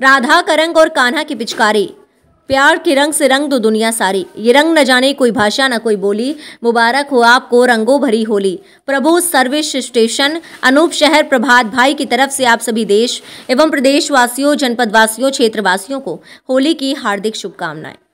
राधा का रंग और कान्हा की पिचकारी प्यार के रंग से रंग दो दुनिया सारी ये रंग न जाने कोई भाषा न कोई बोली मुबारक हो आपको रंगों भरी Holi Prabhu service station Anupshahr Prabhat भाई की तरफ से आप सभी देश एवं प्रदेशवासियों जनपदवासियों क्षेत्रवासियों को होली की हार्दिक शुभकामनाएं